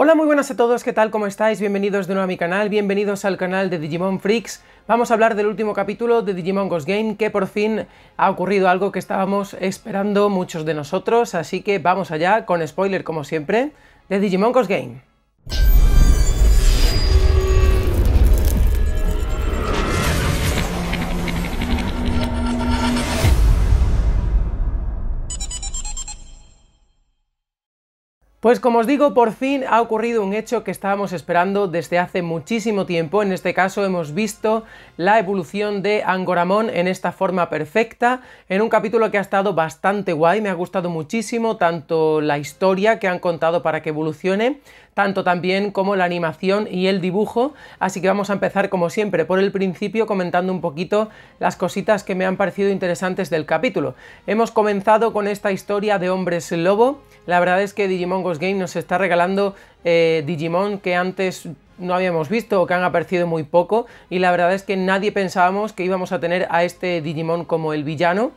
Hola, muy buenas a todos, ¿qué tal? ¿Cómo estáis? Bienvenidos de nuevo a mi canal, bienvenidos al canal de Digimon Freaks. Vamos a hablar del último capítulo de Digimon Ghost Game, que por fin ha ocurrido algo que estábamos esperando muchos de nosotros, así que vamos allá con spoiler como siempre de Digimon Ghost Game. Pues como os digo, por fin ha ocurrido un hecho que estábamos esperando desde hace muchísimo tiempo. En este caso hemos visto la evolución de Angoramón en esta forma perfecta, en un capítulo que ha estado bastante guay, me ha gustado muchísimo tanto la historia que han contado para que evolucione, tanto también como la animación y el dibujo. Así que vamos a empezar como siempre por el principio comentando un poquito las cositas que me han parecido interesantes del capítulo. Hemos comenzado con esta historia de hombres lobo la verdad es que Digimon Ghost Game nos está regalando eh, Digimon que antes no habíamos visto o que han aparecido muy poco y la verdad es que nadie pensábamos que íbamos a tener a este Digimon como el villano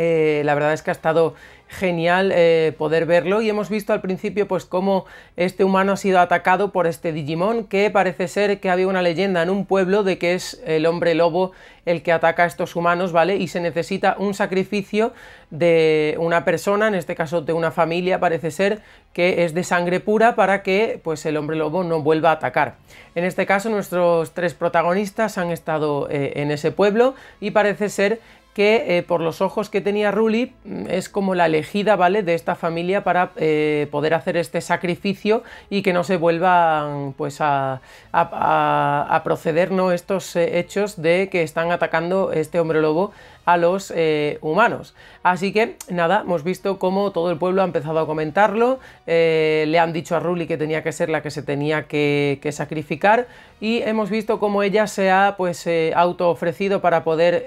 eh, la verdad es que ha estado genial eh, poder verlo y hemos visto al principio pues cómo este humano ha sido atacado por este Digimon que parece ser que había una leyenda en un pueblo de que es el hombre lobo el que ataca a estos humanos, ¿vale? Y se necesita un sacrificio de una persona, en este caso de una familia parece ser, que es de sangre pura para que pues el hombre lobo no vuelva a atacar. En este caso nuestros tres protagonistas han estado eh, en ese pueblo y parece ser que eh, por los ojos que tenía Ruli mm, es como la elegida, ¿vale?, de esta familia para eh, poder hacer este sacrificio y que no se vuelvan pues a, proceder ¿no? estos eh, hechos de que están atacando este hombre lobo a los humanos. Así que nada, hemos visto cómo todo el pueblo ha empezado a comentarlo, le han dicho a Ruli que tenía que ser la que se tenía que, sacrificar y hemos visto cómo ella se ha pues auto ofrecido para poder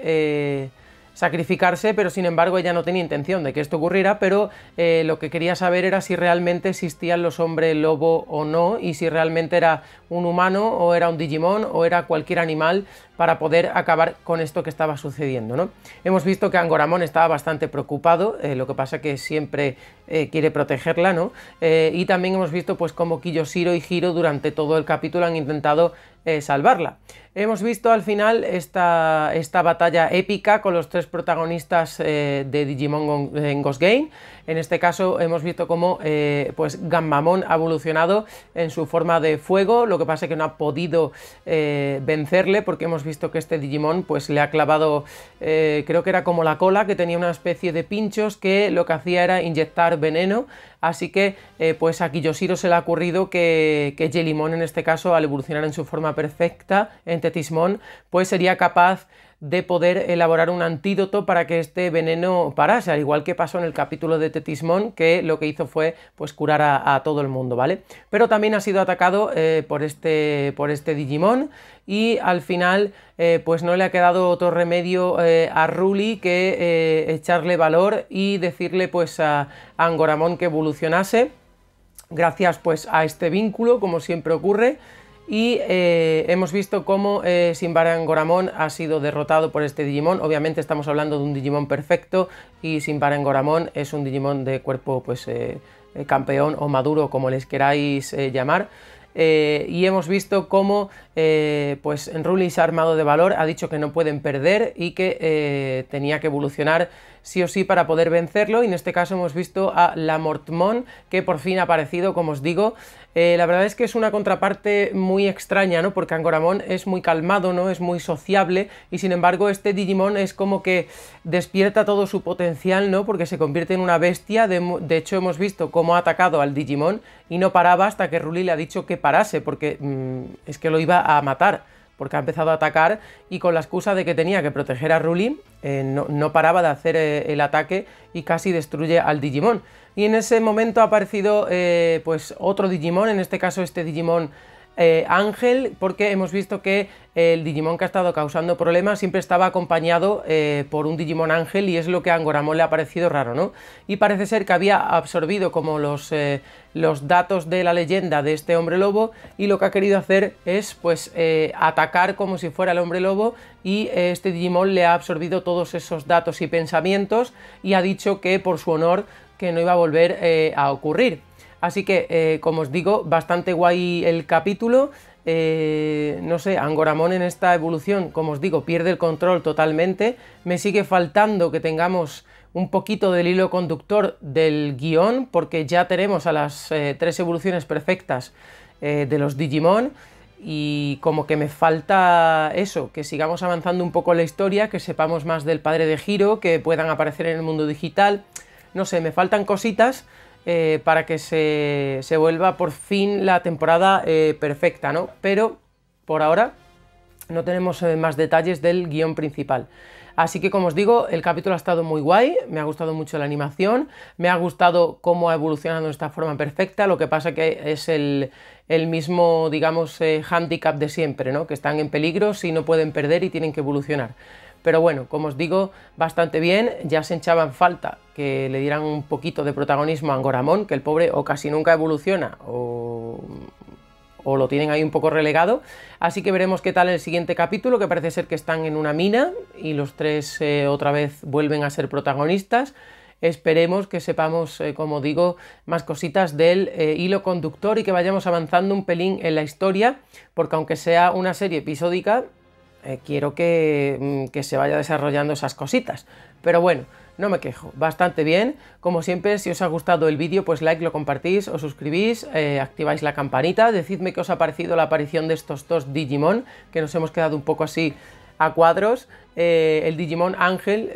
sacrificarse, pero sin embargo ella no tenía intención de que esto ocurriera, pero eh, lo que quería saber era si realmente existían los hombres lobo o no, y si realmente era un humano o era un Digimon o era cualquier animal para poder acabar con esto que estaba sucediendo. ¿no? Hemos visto que Angoramon estaba bastante preocupado, eh, lo que pasa que siempre eh, quiere protegerla, ¿no? y también hemos visto pues cómo Kiyoshiro y Hiro durante todo el capítulo han intentado eh, salvarla. Hemos visto al final esta, esta, batalla épica con los tres protagonistas eh, de Digimon eh, en Ghost Game. En este caso hemos visto cómo eh, pues ha evolucionado en su forma de fuego, lo que pasa es que no ha podido vencerle porque hemos visto que este Digimon pues, le ha clavado, creo que era como la cola, que tenía una especie de pinchos que lo que hacía era inyectar veneno. Así que pues a Kiyoshiro se le ha ocurrido que, que en este caso al evolucionar en su forma perfecta en Tetismón pues sería capaz de poder elaborar un antídoto para que este veneno parase, al igual que pasó en el capítulo de Tetismón, que lo que hizo fue pues curar a, todo el mundo, ¿vale? Pero también ha sido atacado eh, por, este, por este Digimon y al final eh, pues no le ha quedado otro remedio eh, a Ruli que echarle valor y decirle pues a Angoramon que evolucionase gracias pues a este vínculo, como siempre ocurre, y eh, hemos visto cómo eh, Simbarangoramon ha sido derrotado por este Digimon. Obviamente estamos hablando de un Digimon perfecto y Simbarangoramon es un Digimon de cuerpo pues, eh, eh, campeón o maduro, como les queráis llamar. y hemos visto cómo pues ha armado de valor ha dicho que no pueden perder y que tenía que evolucionar sí o sí para poder vencerlo y en este caso hemos visto a Lamortmon que por fin ha aparecido, como os digo. Eh, la verdad es que es una contraparte muy extraña, ¿no? Porque Angoramon es muy calmado, ¿no? Es muy sociable y sin embargo este Digimon es como que despierta todo su potencial, ¿no? Porque se convierte en una bestia, de, hecho hemos visto cómo ha atacado al Digimon y no paraba hasta que Ruli le ha dicho que parase porque mm, es que lo iba a matar porque ha empezado a atacar y con la excusa de que tenía que proteger a Rulin, eh, no, no, paraba de hacer eh, el ataque y casi destruye al Digimon. Y en ese momento ha aparecido eh, pues otro Digimon, en este caso este Digimon eh, Ángel, porque hemos visto que eh, el Digimon que ha estado causando problemas siempre estaba acompañado eh, por un Digimon Ángel y es lo que a Angoramon le ha parecido raro, ¿no? Y parece ser que había absorbido como los, los datos de la leyenda de este hombre lobo y lo que ha querido hacer es pues atacar como si fuera el hombre lobo y este Digimon le ha absorbido todos esos datos y pensamientos y ha dicho que por su honor que no iba a volver a ocurrir. Así que, eh, como os digo, bastante guay el capítulo. Eh, no sé, Angoramón en esta evolución, como os digo, pierde el control totalmente. Me sigue faltando que tengamos un poquito del hilo conductor del guión, porque ya tenemos a las eh, tres evoluciones perfectas de los Digimon, y como que me falta eso, que sigamos avanzando un poco la historia, que sepamos más del padre de Giro, que puedan aparecer en el mundo digital, no sé, me faltan cositas, eh, para que se, vuelva por fin la temporada eh, perfecta, ¿no? Pero por ahora no tenemos eh, más detalles del guión principal. Así que como os digo, el capítulo ha estado muy guay, me ha gustado mucho la animación, me ha gustado cómo ha evolucionado de esta forma perfecta, lo que pasa que es el, mismo, digamos, handicap de siempre, ¿no? Que están en peligro si no pueden perder y tienen que evolucionar pero bueno, como os digo, bastante bien, ya se echaban falta que le dieran un poquito de protagonismo a Angoramón, que el pobre o casi nunca evoluciona o, lo tienen ahí un poco relegado, así que veremos qué tal el siguiente capítulo, que parece ser que están en una mina y los tres eh, otra vez vuelven a ser protagonistas esperemos que sepamos, eh, como digo, más cositas del eh, hilo conductor y que vayamos avanzando un pelín en la historia, porque aunque sea una serie episódica, eh, quiero mm, que, se vaya desarrollando esas cositas. Pero bueno, no me quejo, bastante bien. Como siempre, si os ha gustado el vídeo, pues like, lo compartís, os suscribís, eh, activáis la campanita, decidme qué os ha parecido la aparición de estos dos Digimon, que nos hemos quedado un poco así a cuadros. Eh, el Digimon Ángel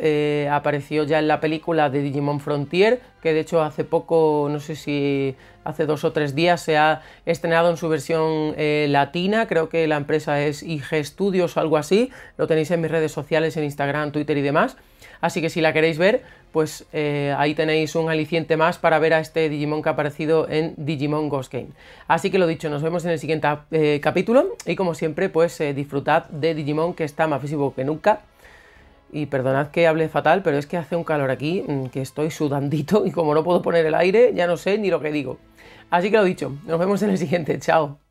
apareció ya en la película de Digimon Frontier, que de hecho hace poco, no sé si hace dos o tres días se ha estrenado en su versión eh, latina, creo que la empresa es IG Studios o algo así, lo tenéis en mis redes sociales, en Instagram, Twitter y demás, así que si la queréis ver, pues eh, ahí tenéis un aliciente más para ver a este Digimon que ha aparecido en Digimon Ghost Game. Así que lo dicho, nos vemos en el siguiente eh, capítulo y como siempre, pues disfrutad de Digimon que está más físico que nunca. Y perdonad que hable fatal, pero es que hace un calor aquí mm, que estoy sudandito y como no puedo poner el aire, ya no sé ni lo que digo. Así que lo dicho, nos vemos en el siguiente, chao.